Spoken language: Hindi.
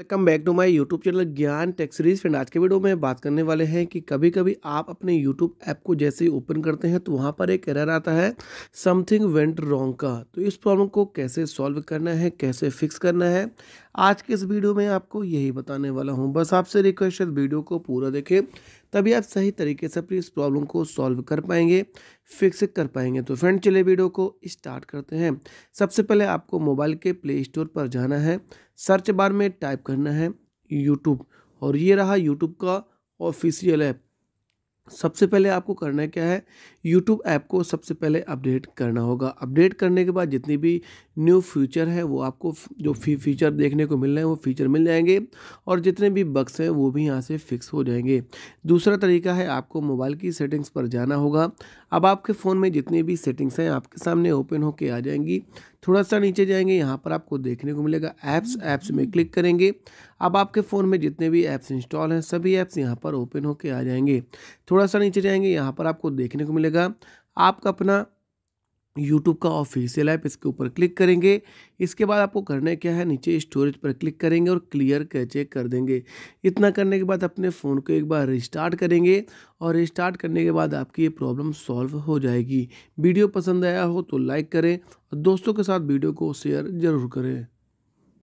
welcome back to my YouTube channel Gyan tech series friend आज के वीडियो में बात करने वाले हैं कि कभी कभी आप अपने यूट्यूब ऐप को जैसे ही ओपन करते हैं तो वहाँ पर एक एरर आता है समथिंग वेंट रॉन्ग का तो इस प्रॉब्लम को कैसे सॉल्व करना है कैसे फिक्स करना है आज के इस वीडियो में आपको यही बताने वाला हूँ बस आपसे रिक्वेस्ट है वीडियो को पूरा देखें तभी आप सही तरीके से अपनी इस प्रॉब्लम को सॉल्व कर पाएंगे फिक्स कर पाएंगे तो फ्रेंड चले वीडियो को स्टार्ट करते हैं सबसे पहले आपको मोबाइल के प्ले स्टोर पर जाना है सर्च बार में टाइप करना है यूट्यूब और ये रहा यूट्यूब का ऑफिशियल ऐप सबसे पहले आपको करना क्या है यूट्यूब ऐप को सबसे पहले अपडेट करना होगा अपडेट करने के बाद जितनी भी न्यू फीचर है वो आपको जो फीचर देखने को मिल रहे हैं वो फीचर मिल जाएंगे और जितने भी बक्स हैं वो भी यहाँ से फिक्स हो जाएंगे दूसरा तरीका है आपको मोबाइल की सेटिंग्स पर जाना होगा अब आपके फ़ोन में जितने भी सेटिंग्स हैं आपके सामने ओपन हो आ जाएंगी थोड़ा सा नीचे जाएंगे यहाँ पर आपको देखने को मिलेगा ऐप्स ऐप्स में क्लिक करेंगे अब आपके फ़ोन में जितने भी ऐप्स इंस्टॉल हैं सभी ऐप्स यहाँ पर ओपन हो आ जाएंगे थोड़ा सा नीचे जाएंगे यहाँ पर आपको देखने को मिलेगा आपका अपना यूट्यूब का ऑफिशियल ऐप इसके ऊपर क्लिक करेंगे इसके बाद आपको करने क्या है नीचे स्टोरेज पर क्लिक करेंगे और क्लियर कैचे कर देंगे इतना करने के बाद अपने फ़ोन को एक बार रिस्टार्ट करेंगे और रिस्टार्ट करने के बाद आपकी ये प्रॉब्लम सॉल्व हो जाएगी वीडियो पसंद आया हो तो लाइक करें और दोस्तों के साथ वीडियो को शेयर ज़रूर करें